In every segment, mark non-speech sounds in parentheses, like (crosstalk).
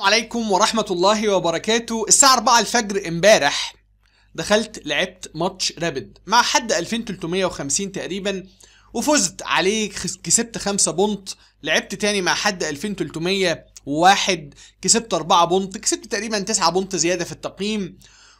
السلام عليكم ورحمة الله وبركاته الساعة 4 الفجر امبارح دخلت لعبت ماتش رابد مع حد 2350 تقريبا وفزت عليه كسبت 5 بونت لعبت تاني مع حد 2301 كسبت 4 بونت كسبت تقريبا 9 بونت زيادة في التقييم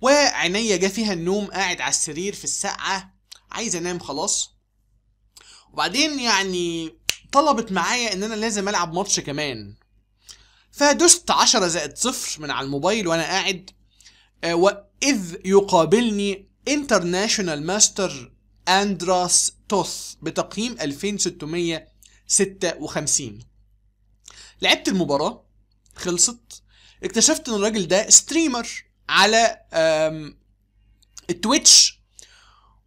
وعينيا جا فيها النوم قاعد على السرير في السقعة عايز انام خلاص وبعدين يعني طلبت معايا ان انا لازم العب ماتش كمان فدست 10 زائد صفر من على الموبايل وانا قاعد آه، واذ يقابلني انترناشونال ماستر اندراس توث بتقييم 2656 لعبت المباراه خلصت اكتشفت ان الراجل ده ستريمر على التويتش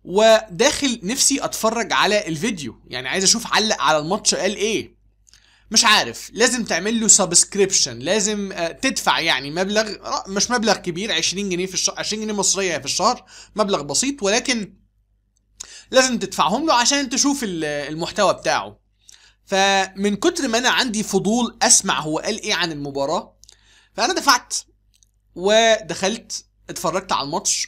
وداخل نفسي اتفرج على الفيديو يعني عايز اشوف علق على الماتش قال ايه مش عارف لازم تعمل له سبسكريبشن لازم آه، تدفع يعني مبلغ آه، مش مبلغ كبير 20 جنيه في الشهر 20 جنيه مصريه في الشهر مبلغ بسيط ولكن لازم تدفعهم له عشان تشوف المحتوى بتاعه فمن كتر ما انا عندي فضول اسمع هو قال ايه عن المباراه فانا دفعت ودخلت اتفرجت على الماتش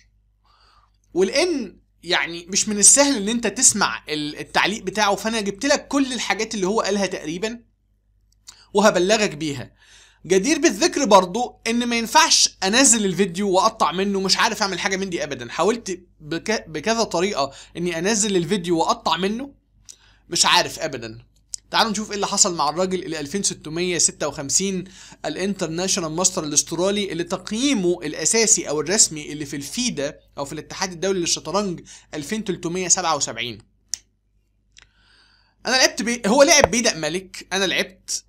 ولان يعني مش من السهل ان انت تسمع التعليق بتاعه فانا جبت لك كل الحاجات اللي هو قالها تقريبا وهبلغك بيها جدير بالذكر برضو ان ما ينفعش انزل الفيديو واقطع منه مش عارف اعمل حاجه من دي ابدا حاولت بك... بكذا طريقه اني انزل الفيديو واقطع منه مش عارف ابدا تعالوا نشوف ايه اللي حصل مع الراجل ال 2656 الانترناشونال ماستر الاسترالي اللي تقييمه الاساسي او الرسمي اللي في الفيدا او في الاتحاد الدولي للشطرنج 2377 انا لعبت بي... هو لعب بيدق ملك انا لعبت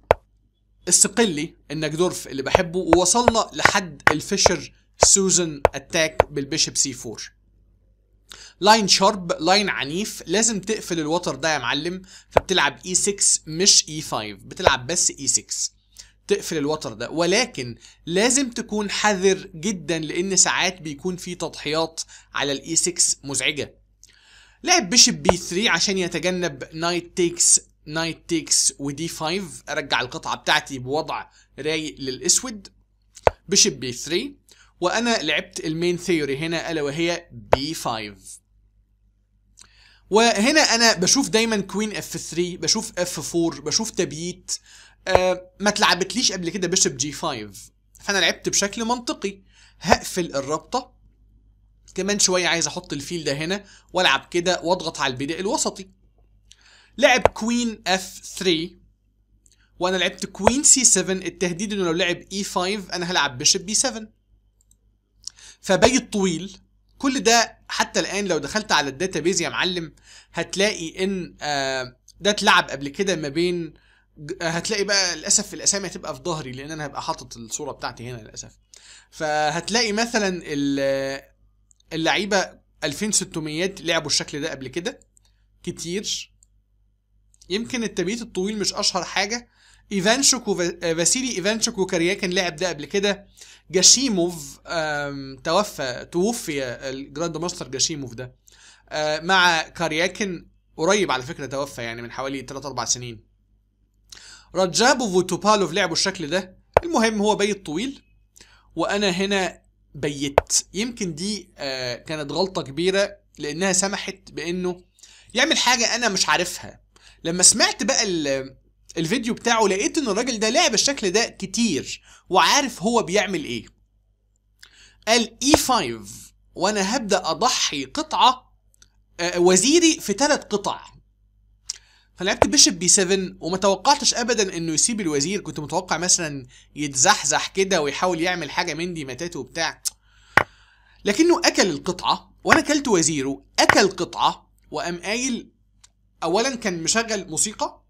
استقلي انك دورف اللي بحبه ووصلنا لحد الفيشر سوزن اتاك بالبيشب سي 4 لاين شارب لاين عنيف لازم تقفل الوتر ده يا معلم فبتلعب اي e 6 مش اي e 5 بتلعب بس اي e 6 تقفل الوتر ده ولكن لازم تكون حذر جدا لان ساعات بيكون في تضحيات على الاي 6 مزعجه لعب بيشب بي 3 عشان يتجنب نايت تيكس نايت تيكس ودي 5 ارجع القطعه بتاعتي بوضع رايق للاسود بشيب بي 3 وانا لعبت المين ثيوري هنا الا وهي بي 5 وهنا انا بشوف دايما كوين اف 3 بشوف اف 4 بشوف تبييت أه ما اتلعبتليش قبل كده بشيب جي 5 فانا لعبت بشكل منطقي هقفل الرابطه كمان شويه عايز احط الفيل ده هنا والعب كده واضغط على البداء الوسطي لعب كوين اف 3 وانا لعبت كوين سي 7 التهديد انه لو لعب اي e 5 انا هلعب بيشب بي 7 فبي الطويل كل ده حتى الان لو دخلت على الداتا بيز يا معلم هتلاقي ان آه، ده اتلعب قبل كده ما بين آه، هتلاقي بقى للاسف الاسامي هتبقى في ظهري لان انا هبقى حاطط الصوره بتاعتي هنا للاسف فهتلاقي مثلا اللعيبه 2600 لعبوا الشكل ده قبل كده كتير يمكن التبيت الطويل مش اشهر حاجه ايفانشوك وفاسيلي آه، ايفانشوك وكاريا كان لعب ده قبل كده جاشيموف توفى توفي الجراند ماستر جاشيموف ده آه، مع كارياكن قريب على فكره توفى يعني من حوالي 3 4 سنين رجابوف وتوبالوف لعبوا الشكل ده المهم هو بيت طويل وانا هنا بيت يمكن دي آه، كانت غلطه كبيره لانها سمحت بانه يعمل حاجه انا مش عارفها لما سمعت بقى الفيديو بتاعه لقيت ان الراجل ده لعب الشكل ده كتير وعارف هو بيعمل ايه قال اي e 5 وانا هبدا اضحي قطعه آه، وزيري في ثلاث قطع فلعبت بيشب بي 7 وما توقعتش ابدا انه يسيب الوزير كنت متوقع مثلا يتزحزح كده ويحاول يعمل حاجه من دي ماتاته وبتاع لكنه اكل القطعه وانا اكلت وزيره اكل قطعه وقام قايل اولا كان مشغل موسيقى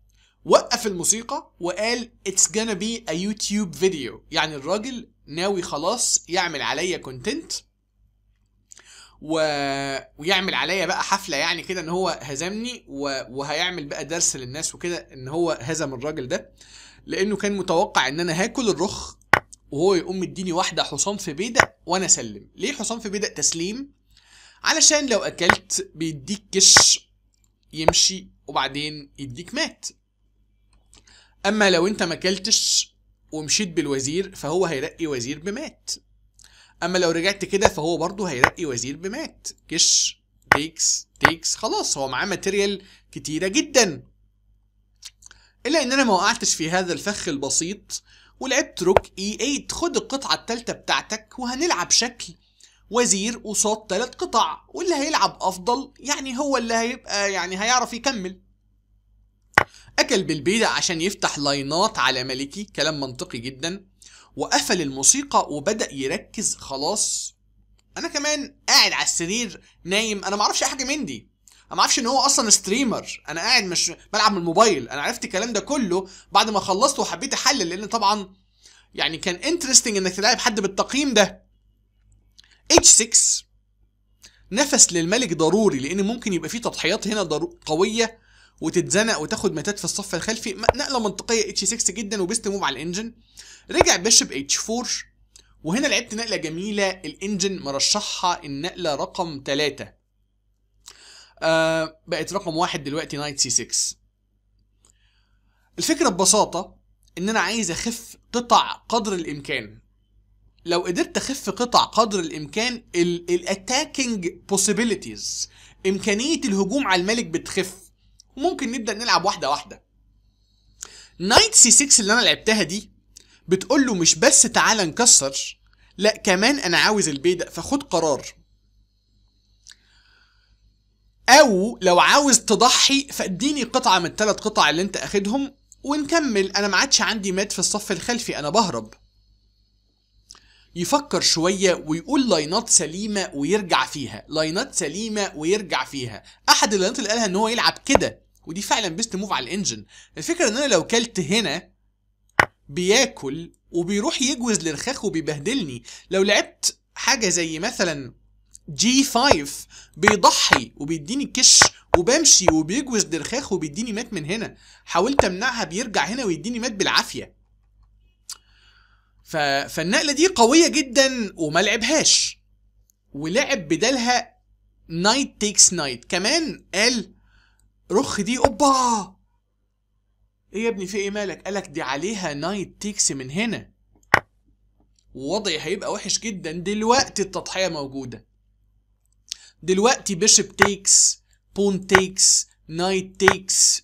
وقف الموسيقى وقال اتس gonna بي ا يوتيوب فيديو يعني الراجل ناوي خلاص يعمل عليا كونتنت و... ويعمل عليا بقى حفله يعني كده ان هو هزمني و... وهيعمل بقى درس للناس وكده ان هو هزم الراجل ده لانه كان متوقع ان انا هاكل الرخ وهو يقوم مديني واحده حصان في بيدق وانا اسلم ليه حصان في بيدق تسليم علشان لو اكلت بيديك كش يمشي وبعدين يديك مات اما لو انت ما اكلتش ومشيت بالوزير فهو هيرقي وزير بمات اما لو رجعت كده فهو برضه هيرقي وزير بمات كش تيكس تيكس خلاص هو معاه ماتيريال كتيرة جدا الا ان انا ما وقعتش في هذا الفخ البسيط ولعبت روك اي 8 خد القطعة التالتة بتاعتك وهنلعب شكل وزير قصاد ثلاث قطع واللي هيلعب افضل يعني هو اللي هيبقى يعني هيعرف يكمل اكل بالبيدة عشان يفتح لاينات على ملكي كلام منطقي جدا وقفل الموسيقى وبدا يركز خلاص انا كمان قاعد على السرير نايم انا ما اعرفش حاجه من دي انا ما اعرفش ان هو اصلا ستريمر انا قاعد مش بلعب من الموبايل انا عرفت الكلام ده كله بعد ما خلصت وحبيت احلل لان طبعا يعني كان انترستنج انك تلاعب حد بالتقييم ده H6 نفس للملك ضروري لان ممكن يبقى في تضحيات هنا قويه وتتزنق وتاخد ماتات في الصف الخلفي نقله منطقيه h 6 جدا وبيست موف على الانجن رجع بيشب h 4 وهنا لعبت نقله جميله الانجن مرشحها النقله رقم 3 آه بقت رقم واحد دلوقتي نايت سي 6 الفكره ببساطه ان انا عايز اخف قطع قدر الامكان لو قدرت تخف قطع قدر الامكان الاتاكينج بوسيبيليتيز امكانيه الهجوم على الملك بتخف وممكن نبدا نلعب واحده واحده نايت سي 6 اللي انا لعبتها دي بتقول له مش بس تعالى نكسر لا كمان انا عاوز البيدق فخد قرار او لو عاوز تضحي فاديني قطعه من الثلاث قطع اللي انت اخدهم ونكمل انا ما عادش عندي مات في الصف الخلفي انا بهرب يفكر شوية ويقول لاينات سليمة ويرجع فيها لاينات سليمة ويرجع فيها أحد اللاينات اللي قالها إن هو يلعب كده ودي فعلا بيست موف على الانجن الفكرة إن أنا لو كلت هنا بياكل وبيروح يجوز لرخاخ وبيبهدلني لو لعبت حاجة زي مثلا جي 5 بيضحي وبيديني كش وبمشي وبيجوز درخاخ وبيديني مات من هنا حاولت امنعها بيرجع هنا ويديني مات بالعافيه ف... فالنقله دي قويه جدا وما لعبهاش ولعب بدالها نايت تيكس نايت كمان قال رخ دي اوبا ايه يا ابني في ايه مالك قالك دي عليها نايت تيكس من هنا ووضعي هيبقى وحش جدا دلوقتي التضحيه موجوده دلوقتي بيشب تيكس بون تيكس نايت تيكس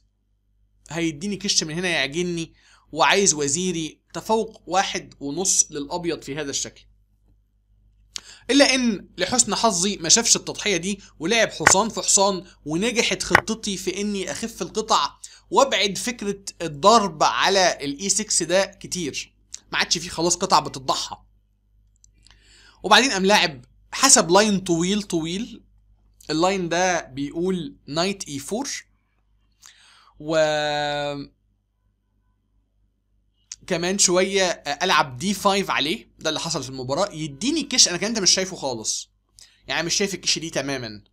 هيديني كش من هنا يعجني وعايز وزيري تفوق واحد ونص للأبيض في هذا الشكل إلا إن لحسن حظي ما شافش التضحية دي ولعب حصان في حصان ونجحت خطتي في إني أخف القطع وابعد فكرة الضرب على الاي 6 ده كتير ما عادش فيه خلاص قطع بتضحى وبعدين قام لاعب حسب لاين طويل طويل اللاين ده بيقول نايت اي 4 و كمان شويه آه، العب دي 5 عليه ده اللي حصل في المباراه يديني كش انا كان انت مش شايفه خالص يعني مش شايف الكش دي تماما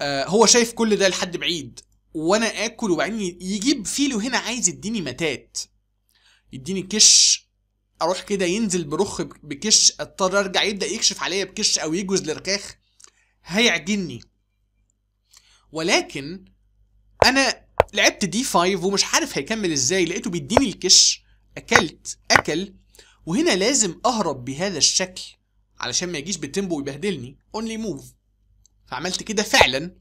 آه، هو شايف كل ده لحد بعيد وانا اكل وبعدين يجيب فيلو هنا عايز يديني متات يديني كش اروح كده ينزل برخ بكش اضطر ارجع يبدا يكشف عليا بكش او يجوز لركاخ هيعجني ولكن انا لعبت دي 5 ومش عارف هيكمل ازاي لقيته بيديني الكش اكلت اكل وهنا لازم اهرب بهذا الشكل علشان ما يجيش بالتيمبو ويبهدلني اونلي موف فعملت كده فعلا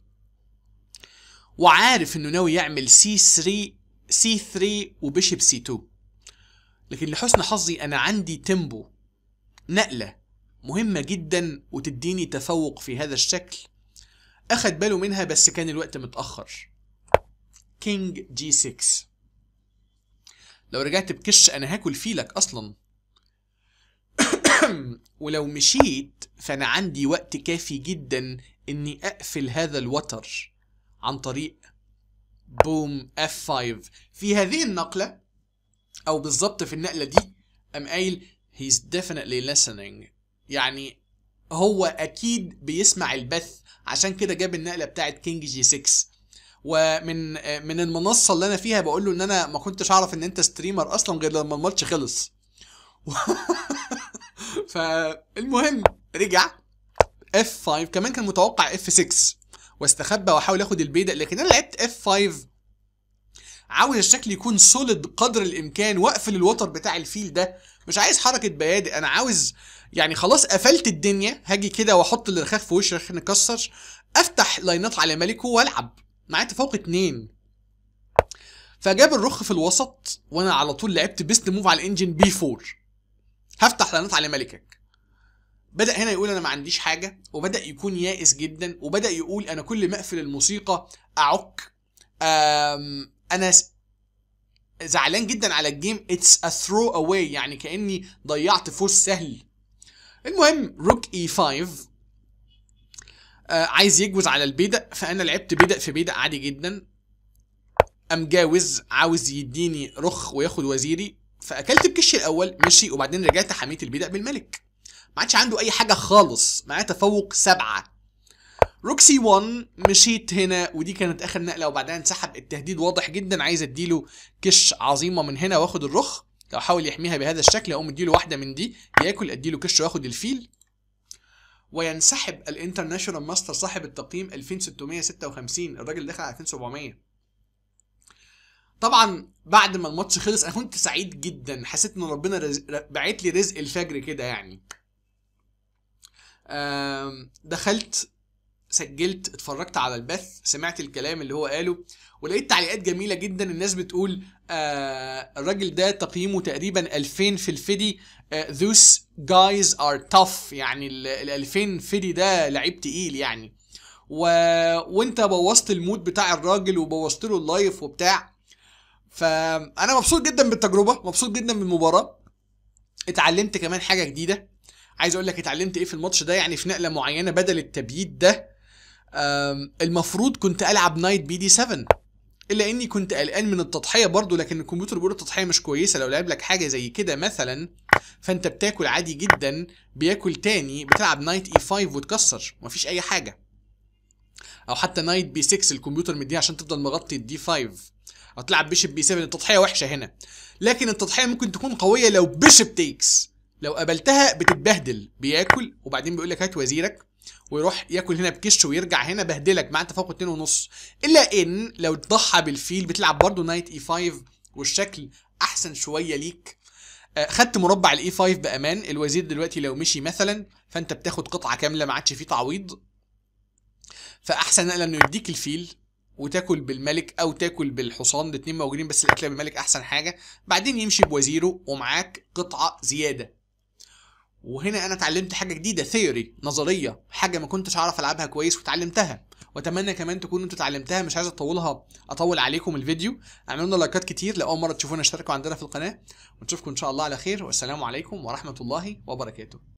وعارف انه ناوي يعمل سي 3 سي 3 وبيشب سي 2 لكن لحسن حظي انا عندي تيمبو نقله مهمه جدا وتديني تفوق في هذا الشكل اخد باله منها بس كان الوقت متاخر كينج جي 6 لو رجعت بكش انا هاكل فيلك اصلا (coughs) ولو مشيت فانا عندي وقت كافي جدا اني اقفل هذا الوتر عن طريق بوم اف 5 في هذه النقلة او بالظبط في النقلة دي ام قايل هيز ديفينتلي listening يعني هو اكيد بيسمع البث عشان كده جاب النقلة بتاعت كينج جي 6 ومن من المنصه اللي انا فيها بقول له ان انا ما كنتش اعرف ان انت ستريمر اصلا غير لما الماتش خلص (laughs) فالمهم رجع اف 5 كمان كان متوقع اف 6 واستخبى واحاول اخد البيدا لكن انا لعبت اف 5 عاوز الشكل يكون سوليد قدر الامكان واقفل الوتر بتاع الفيل ده مش عايز حركه بيادق انا عاوز يعني خلاص قفلت الدنيا هاجي كده واحط الرخاخ في وشي عشان نكسر افتح لاينات على ملكه والعب معايا تفوق اتنين فجاب الرخ في الوسط وانا على طول لعبت بيست موف على الانجن بي 4 هفتح لانات على ملكك بدا هنا يقول انا ما عنديش حاجه وبدا يكون يائس جدا وبدا يقول انا كل ما اقفل الموسيقى اعك انا زعلان جدا على الجيم اتس ا ثرو اواي يعني كاني ضيعت فوز سهل المهم روك اي 5 آه، عايز يجوز على البيدق فانا لعبت بيدق في بيدق عادي جدا قام جاوز عاوز يديني رخ وياخد وزيري فاكلت الكش الاول مشي وبعدين رجعت حميت البيدق بالملك ما عادش عنده اي حاجه خالص معاه تفوق سبعه روكسي 1 مشيت هنا ودي كانت اخر نقله وبعدها انسحب التهديد واضح جدا عايز اديله كش عظيمه من هنا واخد الرخ لو حاول يحميها بهذا الشكل اقوم اديله واحده من دي ياكل اديله كش واخد الفيل وينسحب الانترناشونال ماستر صاحب التقييم 2656 الراجل دخل على 2700 طبعا بعد ما الماتش خلص انا كنت سعيد جدا حسيت ان ربنا رز... بعت لي رزق الفجر كده يعني دخلت سجلت اتفرجت على البث سمعت الكلام اللي هو قاله ولقيت تعليقات جميله جدا الناس بتقول آه الراجل ده تقييمه تقريبا 2000 في الفيدي آه those guys are tough يعني ال 2000 فيدي ده لعيب تقيل يعني و... وانت بوظت المود بتاع الراجل وبوظت له اللايف وبتاع فانا مبسوط جدا بالتجربه مبسوط جدا بالمباراه اتعلمت كمان حاجه جديده عايز اقول لك اتعلمت ايه في الماتش ده يعني في نقله معينه بدل التبييت ده المفروض كنت العب نايت بي دي 7 الا اني كنت قلقان من التضحيه برضه لكن الكمبيوتر بيقول التضحيه مش كويسه لو لعب لك حاجه زي كده مثلا فانت بتاكل عادي جدا بياكل تاني بتلعب نايت اي 5 وتكسر مفيش اي حاجه او حتى نايت بي 6 الكمبيوتر مديه عشان تفضل مغطي الدي 5 او تلعب بيشب بي 7 التضحيه وحشه هنا لكن التضحيه ممكن تكون قويه لو بيشب تيكس لو قابلتها بتتبهدل بياكل وبعدين بيقول لك هات وزيرك ويروح ياكل هنا بكش ويرجع هنا بهدلك مع تفوق 2 ونص الا ان لو تضحى بالفيل بتلعب برضه نايت اي 5 والشكل احسن شويه ليك آه، خدت مربع الاي 5 بامان الوزير دلوقتي لو مشي مثلا فانت بتاخد قطعه كامله ما عادش فيه تعويض فاحسن نقله انه يديك الفيل وتاكل بالملك او تاكل بالحصان الاثنين موجودين بس الاكله بالملك احسن حاجه بعدين يمشي بوزيره ومعاك قطعه زياده وهنا انا اتعلمت حاجه جديده ثيوري نظريه حاجه ما كنتش اعرف العبها كويس وتعلمتها واتمنى كمان تكونوا انتوا اتعلمتها مش عايز اطولها اطول عليكم الفيديو اعملوا لنا لايكات كتير لو اول مره تشوفونا اشتركوا عندنا في القناه ونشوفكم ان شاء الله على خير والسلام عليكم ورحمه الله وبركاته